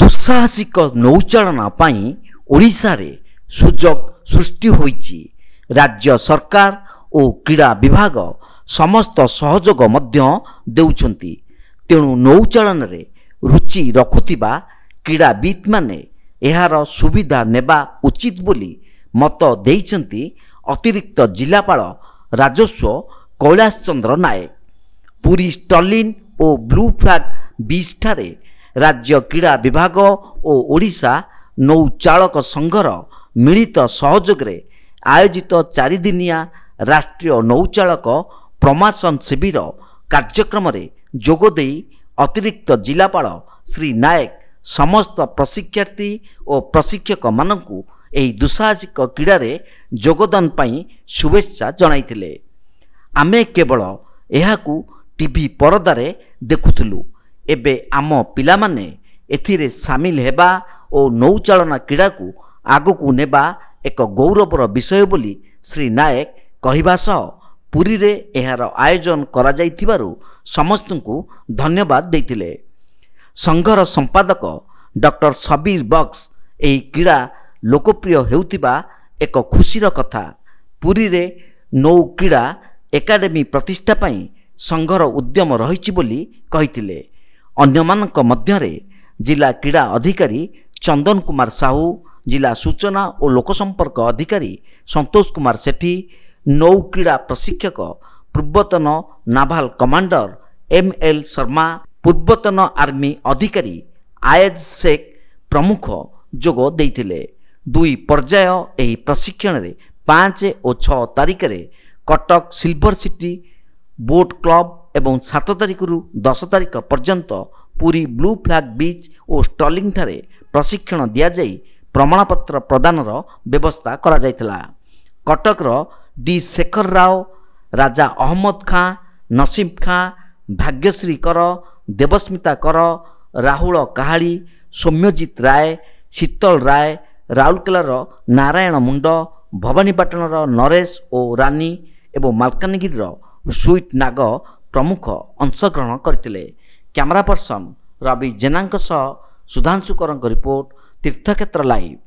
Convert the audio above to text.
ଦୁଃସାହସିକ ନୌଚାଳନା ପାଇଁ ଓଡ଼ିଶାରେ ସୁଯୋଗ ସୃଷ୍ଟି ହୋଇଛି ରାଜ୍ୟ ସରକାର ଓ କ୍ରୀଡ଼ା ବିଭାଗ ସମସ୍ତ ସହଯୋଗ ମଧ୍ୟ ଦେଉଛନ୍ତି ତେଣୁ ନୌଚାଳନାରେ ରୁଚି ରଖୁଥିବା କ୍ରୀଡ଼ାବିତ୍ମାନେ ଏହାର ସୁବିଧା ନେବା ଉଚିତ ବୋଲି ମତ ଦେଇଛନ୍ତି ଅତିରିକ୍ତ ଜିଲ୍ଲାପାଳ ରାଜସ୍ୱ କୈଳାସ ଚନ୍ଦ୍ର ନାୟକ ପୁରୀ ଷ୍ଟଲିନ୍ ଓ ବ୍ଲୁ ଫ୍ଲାଗ୍ ବିଚ୍ଠାରେ ରାଜ୍ୟ କ୍ରୀଡ଼ା ବିଭାଗ ଓ ଓଡ଼ିଶା ନୌଚାଳକ ସଂଘର ମିଳିତ ସହଯୋଗରେ ଆୟୋଜିତ ଚାରିଦିନିଆ ରାଷ୍ଟ୍ରୀୟ ନୌଚାଳକ ପ୍ରମାସନ ଶିବିର କାର୍ଯ୍ୟକ୍ରମରେ ଯୋଗଦେଇ ଅତିରିକ୍ତ ଜିଲ୍ଲାପାଳ ଶ୍ରୀ ନାୟକ ସମସ୍ତ ପ୍ରଶିକ୍ଷାର୍ଥୀ ଓ ପ୍ରଶିକ୍ଷକମାନଙ୍କୁ ଏହି ଦୁଃସାହସିକ କ୍ରୀଡ଼ାରେ ଯୋଗଦାନ ପାଇଁ ଶୁଭେଚ୍ଛା ଜଣାଇଥିଲେ ଆମେ କେବଳ ଏହାକୁ ଟିଭି ପରଦାରେ ଦେଖୁଥିଲୁ ଏବେ ଆମ ପିଲାମାନେ ଏଥିରେ ସାମିଲ ହେବା ଓ ନୌଚାଳନା କ୍ରୀଡ଼ାକୁ ଆଗକୁ ନେବା ଏକ ଗୌରବର ବିଷୟ ବୋଲି ଶ୍ରୀ ନାୟକ କହିବା ସହ ପୁରୀରେ ଏହାର ଆୟୋଜନ କରାଯାଇଥିବାରୁ ସମସ୍ତଙ୍କୁ ଧନ୍ୟବାଦ ଦେଇଥିଲେ ସଂଘର ସମ୍ପାଦକ ଡକ୍ଟର ସବିର ବକ୍ସ ଏହି କ୍ରୀଡ଼ା ଲୋକପ୍ରିୟ ହେଉଥିବା ଏକ ଖୁସିର କଥା ପୁରୀରେ ନୌ କ୍ରୀଡ଼ା ଏକାଡେମୀ ପ୍ରତିଷ୍ଠା ପାଇଁ ସଂଘର ଉଦ୍ୟମ ରହିଛି ବୋଲି କହିଥିଲେ ଅନ୍ୟମାନଙ୍କ ମଧ୍ୟରେ ଜିଲ୍ଲା କ୍ରୀଡ଼ା ଅଧିକାରୀ ଚନ୍ଦନ କୁମାର ସାହୁ ଜିଲ୍ଲା ସୂଚନା ଓ ଲୋକସମ୍ପର୍କ ଅଧିକାରୀ ସନ୍ତୋଷ କୁମାର ସେଠି ନୌ କ୍ରୀଡ଼ା ପ୍ରଶିକ୍ଷକ ପୂର୍ବତନ naval commander M L Sharma ପୂର୍ବତନ ଆର୍ମି ଅଧିକାରୀ ଆୟଜ ଶେଖ ପ୍ରମୁଖ ଯୋଗ ଦେଇଥିଲେ ଦୁଇ ପର୍ଯ୍ୟାୟ ଏହି ପ୍ରଶିକ୍ଷଣରେ ପାଞ୍ଚ ଓ ଛଅ ତାରିଖରେ Cuttack silver city boat club ଏବଂ ସାତ ତାରିଖରୁ ଦଶ ତାରିଖ ପର୍ଯ୍ୟନ୍ତ ପୁରୀ ବ୍ଲୁ ଫ୍ଲାଗ୍ ବିଚ୍ ଓ ଷ୍ଟର୍ଲିଂଠାରେ ପ୍ରଶିକ୍ଷଣ ଦିଆଯାଇ ପ୍ରମାଣପତ୍ର ପ୍ରଦାନର ବ୍ୟବସ୍ଥା କରାଯାଇଥିଲା କଟକର ଡି ଶେଖର ରାଓ ରାଜା ଅହମ୍ମଦ ଖାଁ ନସିମ ଖାଁ ଭାଗ୍ୟଶ୍ରୀ କର ଦେବସ୍ମିତା କର ରାହୁଳ କାହାଳି ସୌମ୍ୟଜିତ ରାୟ ଶୀତଳ ରାୟ ରାଉରକେଲାର ନାରାୟଣ ମୁଣ୍ଡ ଭବାନୀପାଟଣର ନରେଶ ଓ ରାନୀ ଏବଂ ମାଲକାନଗିରିର ସୁଇଟ୍ ନାଗ ପ୍ରମୁଖ ଅଂଶଗ୍ରହଣ କରିଥିଲେ କ୍ୟାମେରା ପର୍ସନ୍ ରବି ଜେନାଙ୍କ ସହ ସୁଧାଂଶୁକରଙ୍କ ରିପୋର୍ଟ ତୀର୍ଥକ୍ଷେତ୍ର ଲାଇଭ୍